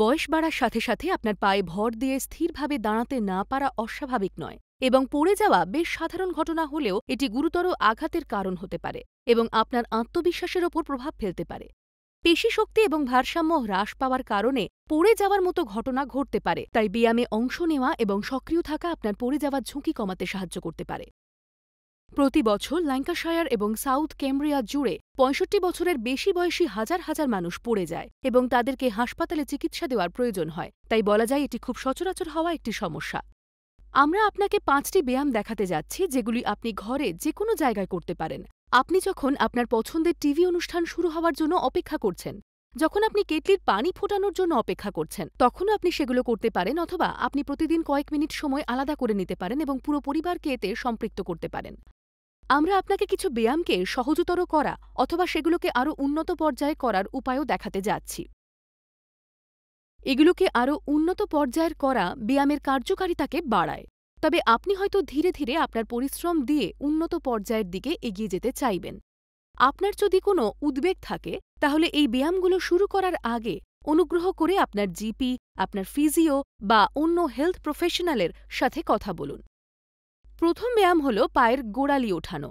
বয়স বাড়ার সাথে সাথে আপনার পায়ে ভর দিয়ে স্থিরভাবে দাঁড়াতে না পারা অস্বাভাবিক নয় এবং পড়ে যাওয়া বেশ সাধারণ ঘটনা হলেও এটি গুরুতর আঘাতের কারণ হতে পারে এবং আপনার আত্মবিশ্বাসের ওপর প্রভাব ফেলতে পারে পেশি শক্তি এবং ভারসাম্য হ্রাস পাওয়ার কারণে পড়ে যাওয়ার মতো ঘটনা ঘটতে পারে তাই ব্যায়ামে অংশ নেওয়া এবং সক্রিয় থাকা আপনার পড়ে যাওয়ার ঝুঁকি কমাতে সাহায্য করতে পারে প্রতি বছর ল্যাঙ্কাশায়ার এবং সাউথ কেম্ব্রিয়া জুড়ে পঁয়ষট্টি বছরের বেশি বয়সী হাজার হাজার মানুষ পড়ে যায় এবং তাদেরকে হাসপাতালে চিকিৎসা দেওয়ার প্রয়োজন হয় তাই বলা যায় এটি খুব সচরাচর হওয়া একটি সমস্যা আমরা আপনাকে পাঁচটি ব্যায়াম দেখাতে যাচ্ছি যেগুলি আপনি ঘরে যে কোনো জায়গায় করতে পারেন আপনি যখন আপনার পছন্দের টিভি অনুষ্ঠান শুরু হওয়ার জন্য অপেক্ষা করছেন যখন আপনি কেটলির পানি ফোটানোর জন্য অপেক্ষা করছেন তখনও আপনি সেগুলো করতে পারেন অথবা আপনি প্রতিদিন কয়েক মিনিট সময় আলাদা করে নিতে পারেন এবং পুরো পরিবারকে এতে সম্পৃক্ত করতে পারেন আমরা আপনাকে কিছু ব্যায়ামকে সহজতর করা অথবা সেগুলোকে আরও উন্নত পর্যায়ে করার উপায়ও দেখাতে যাচ্ছি এগুলোকে আরও উন্নত পর্যায়ের করা ব্যায়ামের কার্যকারিতাকে বাড়ায় তবে আপনি হয়তো ধীরে ধীরে আপনার পরিশ্রম দিয়ে উন্নত পর্যায়ের দিকে এগিয়ে যেতে চাইবেন আপনার যদি কোনো উদ্বেগ থাকে তাহলে এই ব্যায়ামগুলো শুরু করার আগে অনুগ্রহ করে আপনার জিপি আপনার ফিজিও বা অন্য হেলথ প্রফেশনালের সাথে কথা বলুন প্রথম ব্যায়াম হল পায়ের গোড়ালি ওঠানো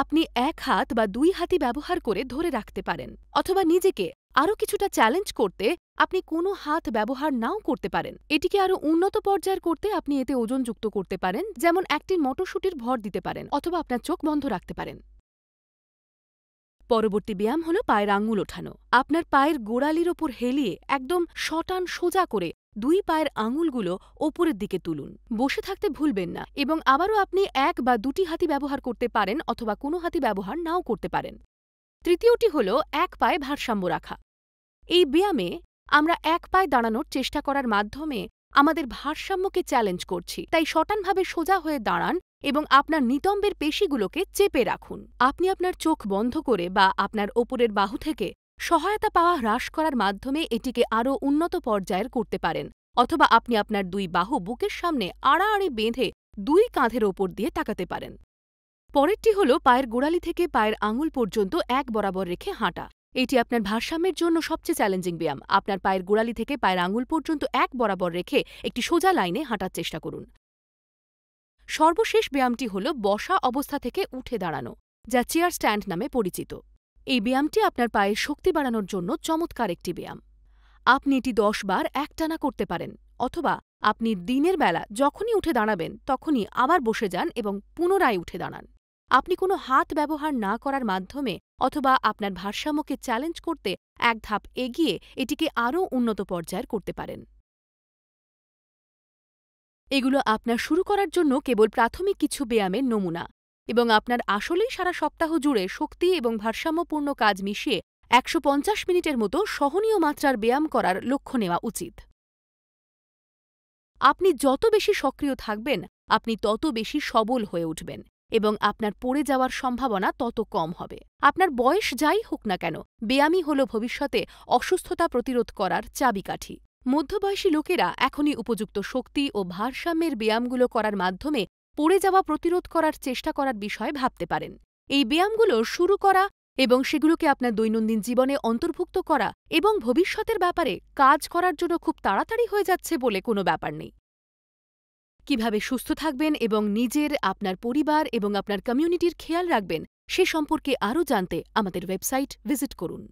আপনি এক হাত বা দুই হাতি ব্যবহার করে ধরে রাখতে পারেন অথবা নিজেকে আরও কিছুটা চ্যালেঞ্জ করতে আপনি কোনো হাত ব্যবহার নাও করতে পারেন এটিকে আরও উন্নত পর্যায়ের করতে আপনি এতে ওজন যুক্ত করতে পারেন যেমন একটি মটরশুটির ভর দিতে পারেন অথবা আপনার চোখ বন্ধ রাখতে পারেন পরবর্তী ব্যায়াম হল পায়ের আঙুল ওঠানো আপনার পায়ের গোড়ালির ওপর হেলিয়ে একদম শটান সোজা করে দুই পায়ের আঙুলগুলো ওপরের দিকে তুলুন বসে থাকতে ভুলবেন না এবং আবারও আপনি এক বা দুটি হাতি ব্যবহার করতে পারেন অথবা কোনো হাতি ব্যবহার নাও করতে পারেন তৃতীয়টি হল এক পায়ে ভারসাম্য রাখা এই ব্যায়ামে আমরা এক পায়ে দাঁড়ানোর চেষ্টা করার মাধ্যমে আমাদের ভারসাম্যকে চ্যালেঞ্জ করছি তাই সটানভাবে সোজা হয়ে দাঁড়ান এবং আপনার নিতম্বের পেশিগুলোকে চেপে রাখুন আপনি আপনার চোখ বন্ধ করে বা আপনার ওপরের বাহু থেকে সহায়তা পাওয়া হ্রাস করার মাধ্যমে এটিকে আরও উন্নত পর্যায়ের করতে পারেন অথবা আপনি আপনার দুই বাহু বুকের সামনে আড়াআড়ি বেঁধে দুই কাঁধের ওপর দিয়ে তাকাতে পারেন পরেরটি হল পায়ের গোড়ালি থেকে পায়ের আঙুল পর্যন্ত এক বরাবর রেখে হাঁটা এটি আপনার ভারসাম্যের জন্য সবচেয়ে চ্যালেঞ্জিং ব্যায়াম আপনার পায়ের গোড়ালি থেকে পায়ের আঙুল পর্যন্ত এক বরাবর রেখে একটি সোজা লাইনে হাঁটার চেষ্টা করুন সর্বশেষ ব্যায়ামটি হল বসা অবস্থা থেকে উঠে দাঁড়ানো যা চেয়ার স্ট্যান্ড নামে পরিচিত এই ব্যায়ামটি আপনার পায়ের শক্তি বাড়ানোর জন্য চমৎকার একটি ব্যায়াম আপনি এটি দশ বার একটানা করতে পারেন অথবা আপনি দিনের বেলা যখনই উঠে দাঁড়াবেন তখনই আবার বসে যান এবং পুনরায় উঠে দাঁড়ান আপনি কোনো হাত ব্যবহার না করার মাধ্যমে অথবা আপনার ভারসাম্যকে চ্যালেঞ্জ করতে এক ধাপ এগিয়ে এটিকে আরও উন্নত পর্যায়ের করতে পারেন এগুলো আপনার শুরু করার জন্য কেবল প্রাথমিক কিছু ব্যায়ামের নমুনা এবং আপনার আসলেই সারা সপ্তাহ জুড়ে শক্তি এবং ভারসাম্যপূর্ণ কাজ মিশিয়ে একশো মিনিটের মতো সহনীয় মাত্রার ব্যায়াম করার লক্ষ্য নেওয়া উচিত আপনি যত বেশি সক্রিয় থাকবেন আপনি তত বেশি সবল হয়ে উঠবেন এবং আপনার পড়ে যাওয়ার সম্ভাবনা তত কম হবে আপনার বয়স যাই হোক না কেন ব্যায়ামই হল ভবিষ্যতে অসুস্থতা প্রতিরোধ করার চাবিকাঠি মধ্যবয়সী লোকেরা এখনই উপযুক্ত শক্তি ও ভারসাম্যের ব্যায়ামগুলো করার মাধ্যমে পড়ে যাওয়া প্রতিরোধ করার চেষ্টা করার বিষয়ে ভাবতে পারেন এই ব্যায়ামগুলো শুরু করা এবং সেগুলোকে আপনার দৈনন্দিন জীবনে অন্তর্ভুক্ত করা এবং ভবিষ্যতের ব্যাপারে কাজ করার জন্য খুব তাড়াতাড়ি হয়ে যাচ্ছে বলে কোনো ব্যাপার নেই কিভাবে সুস্থ থাকবেন এবং নিজের আপনার পরিবার এবং আপনার কমিউনিটির খেয়াল রাখবেন সে সম্পর্কে আরও জানতে আমাদের ওয়েবসাইট ভিজিট করুন